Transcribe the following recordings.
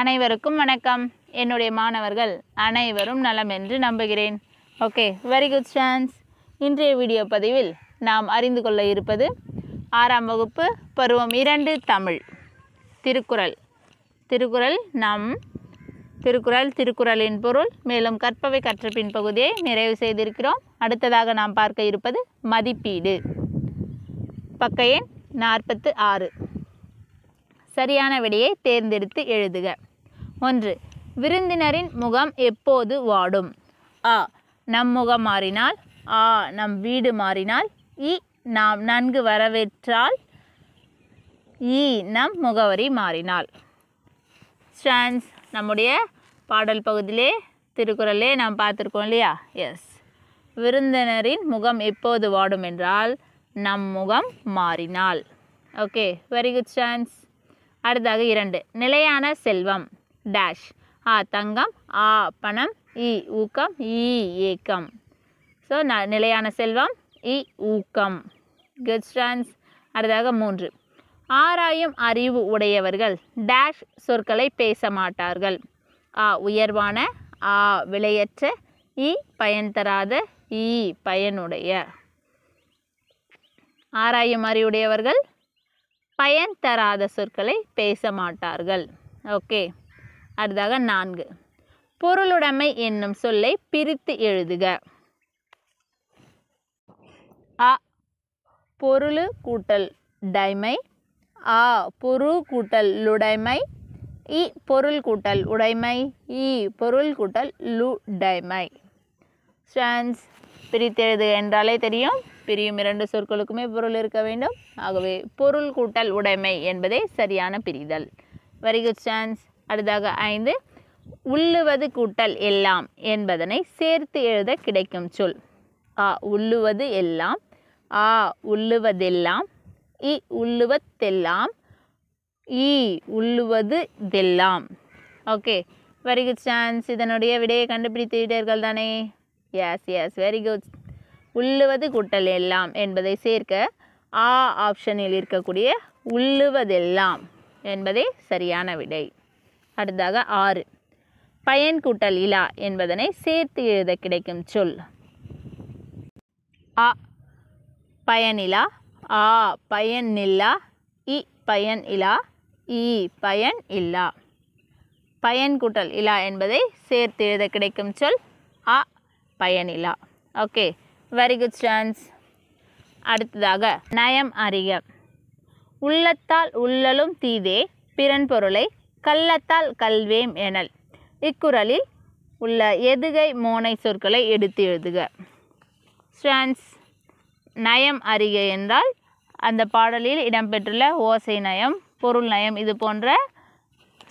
அனைவருக்கும் வணக்கம் என்னுடைய மாணவர்கள் அனைவரும் நலம் என்று நம்புகிறேன் ஓகே வெரி குட் சான்ஸ் இன்றைய வீடியோ பதிவில் நாம் அறிந்து கொள்ள இருப்பது ஆறாம் வகுப்பு பருவம் இரண்டு தமிழ் திருக்குறள் திருக்குறள் நாம் திருக்குறள் திருக்குறளின் பொருள் மேலும் கற்பவை கற்றப்பின் பகுதியை நிறைவு செய்திருக்கிறோம் அடுத்ததாக நாம் பார்க்க இருப்பது மதிப்பீடு பக்க எண் நாற்பத்து ஆறு சரியான விடையை தேர்ந்தெடுத்து எழுதுக ஒன்று விருந்தினரின் முகம் எப்போது வாடும் ஆ நம் முகம் மாறினால் ஆ நம் வீடு மாறினால் இ நாம் நன்கு வரவேற்றால் இ நம் முகவரி மாறினால் ஸ்டான்ஸ் நம்முடைய பாடல் பகுதியிலே திருக்குறளே நாம் பார்த்துருக்கோம் இல்லையா எஸ் விருந்தினரின் முகம் எப்போது வாடும் என்றால் நம் முகம் மாறினால் ஓகே வெரி குட் சான்ஸ் அடுத்தாக இரண்டு நிலையான செல்வம் டேஷ் ஆ தங்கம் ஆ பணம் இ ஊக்கம் இ ஏக்கம் ஸோ ந நிலையான செல்வம் இ ஊக்கம் குட் ஸ்டான்ஸ் அடுத்ததாக மூன்று ஆராயும் அறிவு உடையவர்கள் டேஷ் சொற்களை பேச மாட்டார்கள் ஆ உயர்வான ஆ விலையற்ற இ பயன் தராத இ பயனுடைய ஆராயும் அறிவுடையவர்கள் பயன் தராத சொற்களை பேச மாட்டார்கள் ஓகே அடுத்தாக நான்கு பொருளுடைமை என்னும் சொல்லை பிரித்து எழுதுக அ பொருளு கூட்டல் டைமை ஆ பொரு கூட்டல் லுடைமை இ பொருள் கூட்டல் உடைமை இ பொருள் கூட்டல் லுடைமை ஸ்டான்ஸ் பிரித்தெழுது என்றாலே தெரியும் பிரியும் இரண்டு சொற்களுக்குமே பொருள் இருக்க வேண்டும் ஆகவே பொருள் கூட்டல் உடைமை என்பதே சரியான பிரிதல் வெரி குட் சான்ஸ் அடுத்தாக ஐந்து உள்ளுவது கூட்டல் எல்லாம் என்பதனை சேர்த்து எழுத கிடைக்கும் சொல் ஆ உள்ளுவது எல்லாம் ஆ உள்ளுவதெல்லாம் இ உள்ளுவத்தெல்லாம் இ உள்ளுவது தெல்லாம் ஓகே வெரி குட் சான்ஸ் இதனுடைய விடையை கண்டுபிடித்து விட்டீர்கள் தானே எஸ் எஸ் வெரி குட் உள்ளுவது கூட்டல் எல்லாம் என்பதை சேர்க்க ஆ ஆப்ஷனில் இருக்கக்கூடிய உள்ளுவதெல்லாம் என்பதே சரியான விடை அடுத்ததாக ஆறு பயன் கூட்டல் இலா என்பதனை சேர்த்து எழுத கிடைக்கும் சொல் அ பயனிலா ஆ பயன் இல்லா இ பயன் இலா இ பயன் இல்லா பயன் கூட்டல் இலா என்பதை சேர்த்து எழுத கிடைக்கும் சொல் அ பயனிலா ஓகே வெரி குட் ஸ்டான்ஸ் அடுத்ததாக நயம் அறிக உள்ளத்தால் உள்ளலும் தீதே பிறன் பொருளை கள்ளத்தால் கல்வேம் எனல் இக்குறளில் உள்ள எதுகை மோனை சொற்களை எடுத்து எழுதுக ஸ்வான்ஸ் நயம் அறிக என்றால் அந்த பாடலில் இடம்பெற்றுள்ள ஓசை நயம் பொருள் நயம் இது போன்ற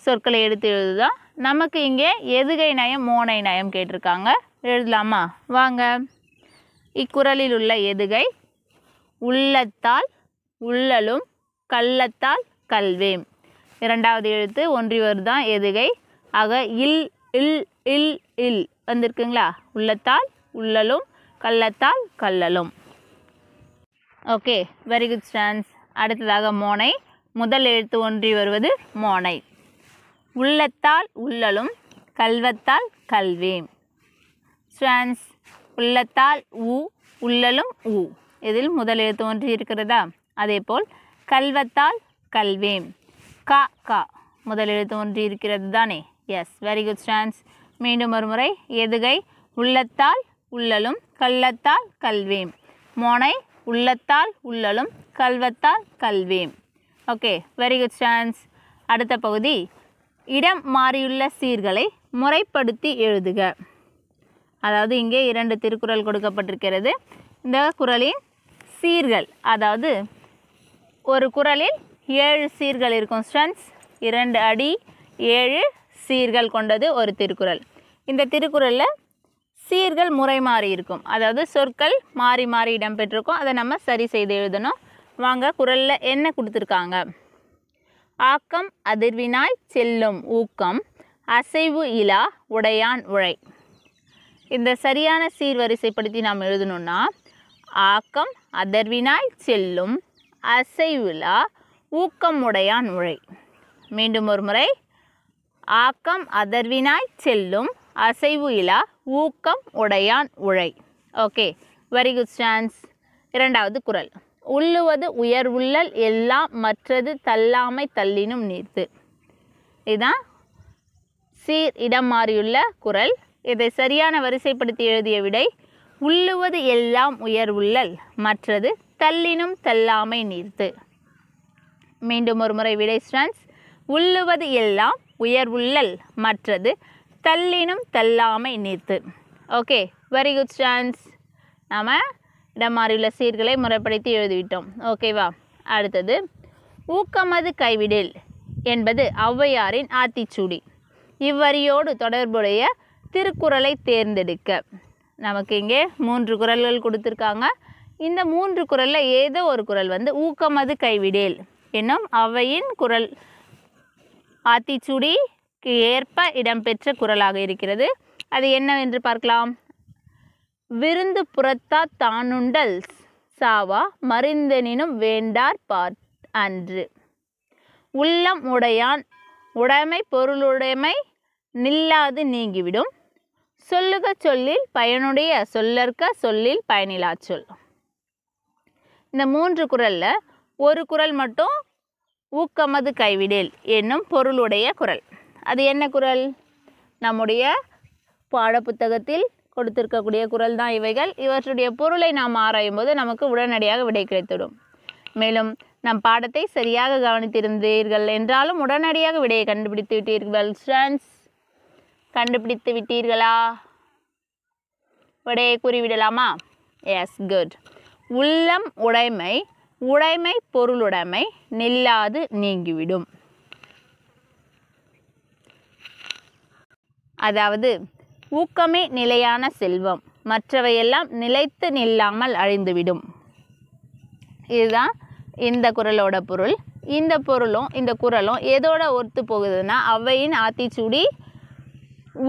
சொற்களை எடுத்து எழுதுதான் நமக்கு இங்கே எதுகை நயம் மோனை நயம் கேட்டிருக்காங்க எழுதலாமா வாங்க இக்குறளில் உள்ள எதுகை உள்ளத்தால் உள்ளலும் கள்ளத்தால் கல்வேம் இரண்டாவது எழுத்து ஒன்றி தான் எதுகை ஆக இல் இல் இல் இல் வந்திருக்குங்களா உள்ளத்தால் உள்ளலும் கள்ளத்தால் கள்ளலும் ஓகே வெரி குட் ஸ்டான்ஸ் அடுத்ததாக மோனை முதல் எழுத்து ஒன்றி வருவது மோனை உள்ளத்தால் உள்ளலும் கல்வத்தால் கல்வி ஸ்டான்ஸ் உள்ளத்தால் ஊ உள்ளலும் ஊ இதில் முதல் எழுத்து ஒன்றி இருக்கிறதா அதேபோல் கல்வத்தால் கல்வேம் கா கா முதலில் தோன்றி இருக்கிறது தானே எஸ் வெரி குட் ஸ்டான்ஸ் மீண்டும் ஒரு முறை எதுகை உள்ளத்தால் உள்ளலும் கள்ளத்தால் கல்வேம் மோனை உள்ளத்தால் உள்ளலும் கல்வத்தால் கல்வேம் ஓகே வெரி குட் ஸ்டான்ஸ் அடுத்த பகுதி இடம் மாறியுள்ள சீர்களை முறைப்படுத்தி எழுதுக அதாவது இங்கே இரண்டு திருக்குறள் கொடுக்கப்பட்டிருக்கிறது இந்த குரலின் சீர்கள் அதாவது ஒரு குரலில் ஏழு சீர்கள் இருக்கும் ஸ்டன்ஸ் இரண்டு அடி ஏழு சீர்கள் கொண்டது ஒரு திருக்குறள் இந்த திருக்குறளில் சீர்கள் முறை மாறி இருக்கும் அதாவது சொற்கள் மாறி மாறி இடம்பெற்றிருக்கும் அதை நம்ம சரி செய்து எழுதணும் வாங்க குரலில் என்ன கொடுத்துருக்காங்க ஆக்கம் அதிர்வினாய் செல்லும் ஊக்கம் அசைவு இலா உடையான் உழை இந்த சரியான சீர் வரிசைப்படுத்தி நாம் எழுதணும்னா ஆக்கம் அதர்வினாய் செல்லும் அசைவுலா ஊக்கமுடையான் உழை மீண்டும் ஒரு முறை ஆக்கம் அதர்வினாய் செல்லும் அசைவு இலா ஊக்கம் உடையான் உழை ஓகே வெரி குட் ஸ்டான்ஸ் இரண்டாவது குரல் உள்ளுவது உயர்வுள்ளல் எல்லாம் மற்றது தள்ளாமை தள்ளினும் நீர்த்து இதுதான் சீர் இடம் மாறியுள்ள குரல் இதை சரியான வரிசைப்படுத்தி எழுதிய விடை உள்ளுவது எல்லாம் உயர் உள்ளல் மற்றது தள்ளினும் தள்ளாமை நீர்த்து மீண்டும் ஒரு முறை விடை ஸ்டான்ஸ் உள்ளுவது எல்லாம் உயர்வுள்ளல் மற்றது தள்ளினும் தள்ளாமை நீர்த்து ஓகே வெரி குட் ஸ்டான்ஸ் நாம் இடமாறியுள்ள சீர்களை முறைப்படுத்தி எழுதிவிட்டோம் ஓகேவா அடுத்தது ஊக்கமது கைவிடில் என்பது ஔவையாரின் ஆத்திச்சூடி இவ்வரியோடு தொடர்புடைய திருக்குறளை தேர்ந்தெடுக்க நமக்கு இங்கே மூன்று குரல்கள் கொடுத்துருக்காங்க இந்த மூன்று குரலில் ஏதோ ஒரு குரல் வந்து ஊக்கமது கைவிடேல் என்னும் அவையின் குரல் ஆத்திச்சுடிக்கு ஏற்ப இடம்பெற்ற குரலாக இருக்கிறது அது என்னவென்று பார்க்கலாம் விருந்து புறத்தா தானுண்டல் சாவா மறிந்தனினும் வேண்டார் பார் அன்று உள்ளம் உடையான் உடைமை பொருளுடைமை நில்லாது நீங்கிவிடும் சொல்லுக சொல்லில் பயனுடைய சொல்லற்க சொல்லில் பயனிலா சொல் இந்த மூன்று குரலில் ஒரு குரல் மட்டும் ஊக்கமது கைவிடேல் என்னும் பொருளுடைய குரல் அது என்ன குரல் நம்முடைய பாடப்புத்தகத்தில் கொடுத்திருக்கக்கூடிய குரல் தான் இவைகள் இவற்றுடைய பொருளை நாம் ஆராயும் போது நமக்கு உடனடியாக விடை கிடைத்துவிடும் மேலும் நம் பாடத்தை சரியாக கவனித்திருந்தீர்கள் என்றாலும் உடனடியாக விடையை கண்டுபிடித்து விட்டீர்கள் ஸ்டூடெண்ட்ஸ் கண்டுபிடித்து விட்டீர்களா விடையை கூறிவிடலாமா எஸ் குட் உள்ளம் உடைமை உடைமை பொருளுடைமை நில்லாது நீங்கிவிடும் அதாவது ஊக்கமே நிலையான செல்வம் மற்றவையெல்லாம் நிலைத்து நில்லாமல் அழிந்துவிடும் இதுதான் இந்த குரலோட பொருள் இந்த பொருளும் இந்த குரலும் எதோட ஒத்து போகுதுன்னா அவையின் ஆத்திச்சூடி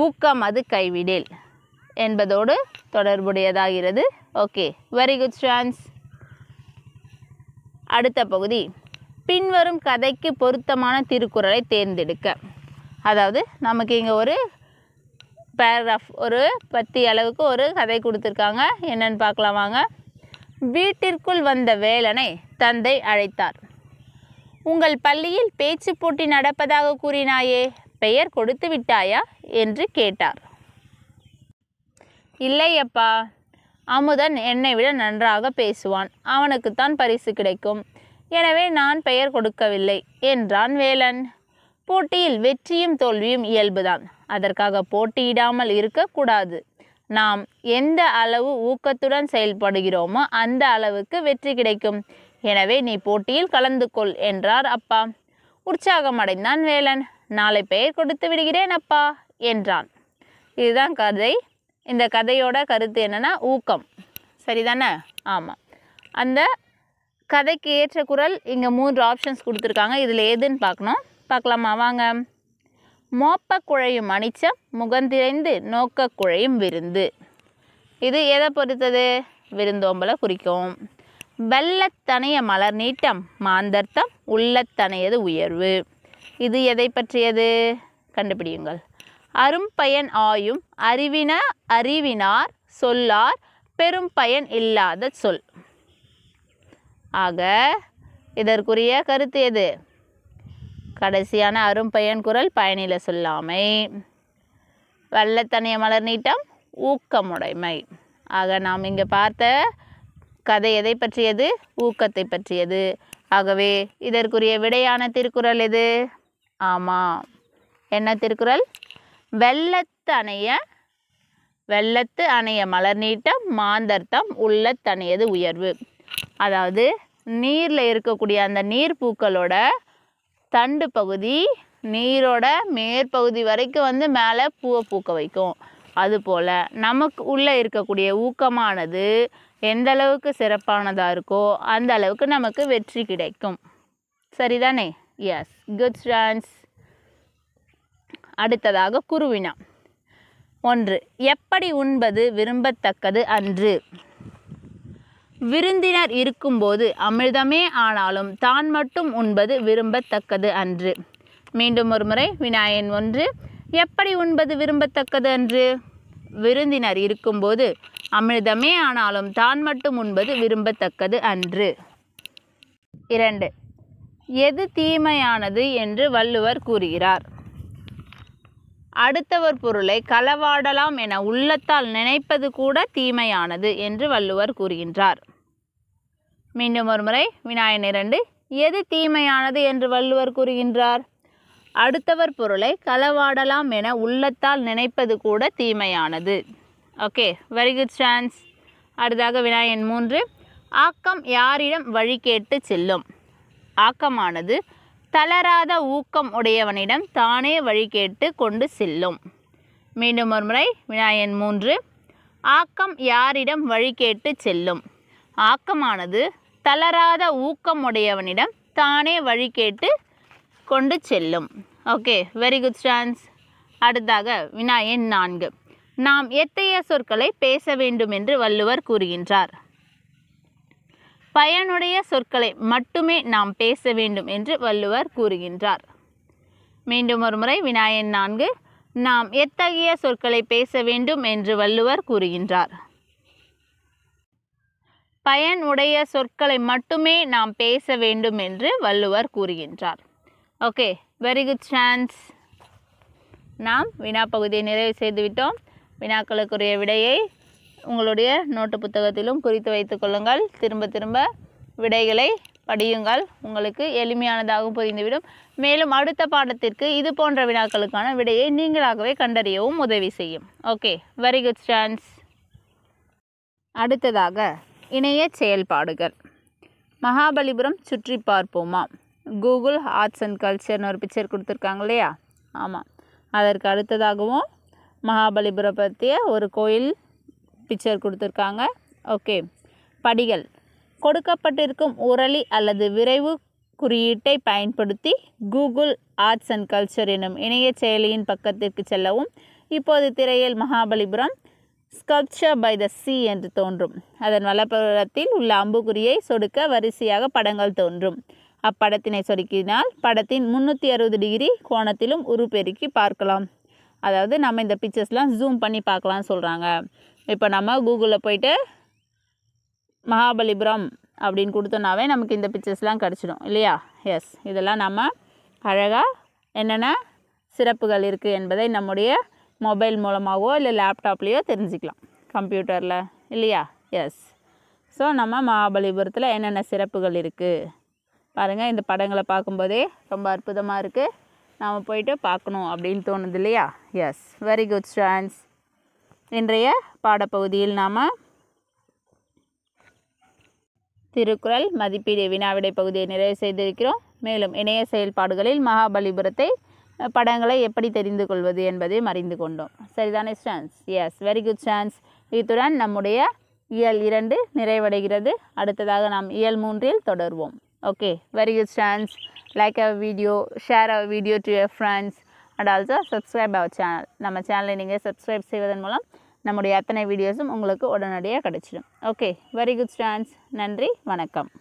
ஊக்கம் அது கைவிடில் என்பதோடு தொடர்புடையதாகிறது ஓகே வெரி குட் சான்ஸ் அடுத்த பகுதி பின்வரும் கதைக்கு பொருத்தமான திருக்குறளை தேர்ந்தெடுக்க அதாவது நமக்கு இங்கே ஒரு பேராகிராஃப் ஒரு பத்தி அளவுக்கு ஒரு கதை கொடுத்துருக்காங்க என்னன்னு பார்க்கலாம் வாங்க வீட்டிற்குள் வந்த வேலனை தந்தை அழைத்தார் உங்கள் பள்ளியில் பேச்சு போட்டி நடப்பதாக கூறினாயே பெயர் கொடுத்து விட்டாயா என்று கேட்டார் இல்லையப்பா அமுதன் என்னை விட நன்றாக பேசுவான் அவனுக்குத்தான் பரிசு கிடைக்கும் எனவே நான் பெயர் கொடுக்கவில்லை என்றான் வேலன் போட்டியில் வெற்றியும் தோல்வியும் இயல்புதான் அதற்காக போட்டியிடாமல் இருக்கக்கூடாது நாம் எந்த அளவு ஊக்கத்துடன் செயல்படுகிறோமோ அந்த அளவுக்கு வெற்றி கிடைக்கும் எனவே நீ போட்டியில் கலந்து கொள் என்றார் அப்பா உற்சாகமடைந்தான் வேலன் நாளை பெயர் கொடுத்து விடுகிறேன் அப்பா என்றான் இதுதான் கதை இந்த கதையோட கருத்து என்னென்னா ஊக்கம் சரிதானே ஆமாம் அந்த கதைக்கு ஏற்ற குரல் இங்கே மூன்று ஆப்ஷன்ஸ் கொடுத்துருக்காங்க இதில் எதுன்னு பார்க்கணும் பார்க்கலாமா வாங்க மோப்ப குழையும் அணிச்சம் முகந்திரைந்து நோக்க குழையும் விருந்து இது எதை பொறுத்தது விருந்தோம்பலை குறிக்கும் வெள்ளத்தனைய மலர் நீட்டம் மாந்தர்த்தம் உள்ளத்தனையது உயர்வு இது எதை பற்றியது கண்டுபிடியுங்கள் அரும்பயன் ஆயும் அறிவின அறிவினார் சொல்லார் பெரும் பயன் இல்லாத சொல் ஆக இதற்குரிய கருத்து எது கடைசியான அரும்பயன் குரல் பயனில சொல்லாமை வெள்ளத்தனைய மலர் நீட்டம் ஊக்கமுடைமை ஆக நாம் இங்கே பார்த்த கதை எதை பற்றியது ஊக்கத்தை பற்றியது ஆகவே இதற்குரிய விடையான திருக்குறள் எது ஆமாம் என்ன திருக்குறள் வெள்ளத்து அணைய வெள்ளத்து அணைய மலர் நீட்டம் மாந்தர்த்தம் உள்ளத்தணையது உயர்வு அதாவது நீரில் இருக்கக்கூடிய அந்த நீர் பூக்களோட தண்டு பகுதி நீரோட மேற்பகுதி வரைக்கும் வந்து மேலே பூவை பூக்க வைக்கும் அதுபோல் நமக்கு உள்ளே இருக்கக்கூடிய ஊக்கமானது எந்த அளவுக்கு சிறப்பானதாக இருக்கோ அந்த அளவுக்கு நமக்கு வெற்றி கிடைக்கும் சரிதானே எஸ் குட் ஸ்டான்ஸ் அடுத்ததாக குருவினா ஒன்று எப்படி உண்பது விரும்பத்தக்கது அன்று விருந்தினர் இருக்கும்போது அமிர்தமே ஆனாலும் தான் மட்டும் உண்பது விரும்பத்தக்கது அன்று மீண்டும் ஒரு முறை விநாயகன் ஒன்று எப்படி உண்பது விரும்பத்தக்கது அன்று விருந்தினர் இருக்கும்போது அமிர்தமே ஆனாலும் தான் மட்டும் உண்பது விரும்பத்தக்கது அன்று இரண்டு எது தீமையானது என்று வள்ளுவர் கூறுகிறார் அடுத்தவர் பொருளை களவாடலாம் என உள்ளத்தால் நினைப்பது கூட தீமையானது என்று வள்ளுவர் கூறுகின்றார் மீண்டும் ஒரு முறை விநாயகன் இரண்டு எது தீமையானது என்று வள்ளுவர் கூறுகின்றார் அடுத்தவர் பொருளை களவாடலாம் என உள்ளத்தால் நினைப்பது கூட தீமையானது ஓகே வெரி குட் சான்ஸ் அடுத்தாக விநாயகன் மூன்று ஆக்கம் யாரிடம் வழி கேட்டு செல்லும் ஆக்கமானது தளராத ஊக்கம் உடையவனிடம் தானே வழி கேட்டு கொண்டு செல்லும் மீண்டும் ஒரு முறை விநாயகன் மூன்று ஆக்கம் யாரிடம் வழி கேட்டு செல்லும் ஆக்கமானது தளராத ஊக்கம் உடையவனிடம் தானே வழி கேட்டு கொண்டு செல்லும் ஓகே வெரி குட் ஸ்டான்ஸ் அடுத்தாக வினாயன் நான்கு நாம் எத்தகைய சொற்களை பேச வேண்டும் என்று வள்ளுவர் கூறுகின்றார் பயனுடைய சொற்களை மட்டுமே நாம் பேச வேண்டும் என்று வள்ளுவர் கூறுகின்றார் மீண்டும் ஒரு முறை விநாயகன் நான்கு நாம் எத்தகைய சொற்களை பேச வேண்டும் என்று வள்ளுவர் கூறுகின்றார் பயன் உடைய சொற்களை மட்டுமே நாம் பேச வேண்டும் என்று வள்ளுவர் கூறுகின்றார் ஓகே வெரி குட் சான்ஸ் நாம் வினா பகுதியை நிறைவு செய்துவிட்டோம் வினாக்களுக்குரிய விடையை உங்களுடைய நோட்டு புத்தகத்திலும் குறித்து வைத்து கொள்ளுங்கள் திரும்ப திரும்ப விடைகளை படியுங்கள் உங்களுக்கு எளிமையானதாகவும் புரிந்துவிடும் மேலும் அடுத்த பாடத்திற்கு இது போன்ற வினாக்களுக்கான விடையை நீங்களாகவே கண்டறியவும் உதவி செய்யும் ஓகே வெரி குட் ஸ்டான்ஸ் அடுத்ததாக இணைய செயல்பாடுகள் மகாபலிபுரம் சுற்றி பார்ப்போமா கூகுள் ஆர்ட்ஸ் அண்ட் கல்ச்சர்னு ஒரு பிக்சர் கொடுத்துருக்காங்க இல்லையா ஆமாம் அதற்கு அடுத்ததாகவும் மகாபலிபுரம் பற்றிய ஒரு கோயில் பிக்சர் கொடுத்துருக்காங்க ஓகே படிகள் கொடுக்கப்பட்டிருக்கும் உரளி அல்லது விரைவு குறியீட்டை பயன்படுத்தி கூகுள் ஆர்ட்ஸ் அண்ட் கல்ச்சர் எனும் இணைய செயலியின் பக்கத்திற்கு செல்லவும் இப்போது திரையில் Mahabalipuram sculpture by the sea என்று தோன்றும் அதன் வலப்புறத்தில் உள்ள அம்புக்குறியை சொடுக்க வரிசையாக படங்கள் தோன்றும் அப்படத்தினை சொடுக்கினால் படத்தின் முந்நூற்றி அறுபது டிகிரி கோணத்திலும் உருப்பெருக்கி பார்க்கலாம் அதாவது நம்ம இந்த பிக்சர்ஸ்லாம் ஜூம் பண்ணி பார்க்கலாம்னு சொல்கிறாங்க இப்போ நம்ம கூகுளில் போயிட்டு மகாபலிபுரம் அப்படின்னு கொடுத்தோனாவே நமக்கு இந்த பிக்சர்ஸ்லாம் கிடச்சிடும் இல்லையா எஸ் இதெல்லாம் நம்ம அழகாக என்னென்ன சிறப்புகள் இருக்குது என்பதை நம்முடைய மொபைல் மூலமாகவோ இல்லை லேப்டாப்லேயோ தெரிஞ்சுக்கலாம் கம்ப்யூட்டரில் இல்லையா எஸ் ஸோ நம்ம மகாபலிபுரத்தில் என்னென்ன சிறப்புகள் இருக்குது பாருங்கள் இந்த படங்களை பார்க்கும்போதே ரொம்ப அற்புதமாக இருக்குது நாம் போயிட்டு பார்க்கணும் அப்படின்னு தோணுது இல்லையா எஸ் வெரி குட் ஸ்டான்ஸ் இன்றைய பாடப்பகுதியில் நாம் திருக்குறள் மதிப்பீடு வினாவிடை பகுதியை நிறைவு செய்திருக்கிறோம் மேலும் இணைய செயல்பாடுகளில் மகாபலிபுரத்தை படங்களை எப்படி தெரிந்து கொள்வது என்பதையும் அறிந்து கொண்டோம் சரிதானே students yes very good students இத்துடன் நம்முடைய இயல் இரண்டு நிறைவடைகிறது அடுத்ததாக நாம் இயல் மூன்றில் தொடர்வோம் okay very good students like our video share our video to your friends and also subscribe our channel நம்ம சேனலை நீங்கள் சப்ஸ்கிரைப் செய்வதன் மூலம் நம்முடைய அத்தனை வீடியோஸும் உங்களுக்கு உடனடியாக கிடச்சிடும் ஓகே வெரி குட் ஸ்டான்ஸ் நன்றி வணக்கம்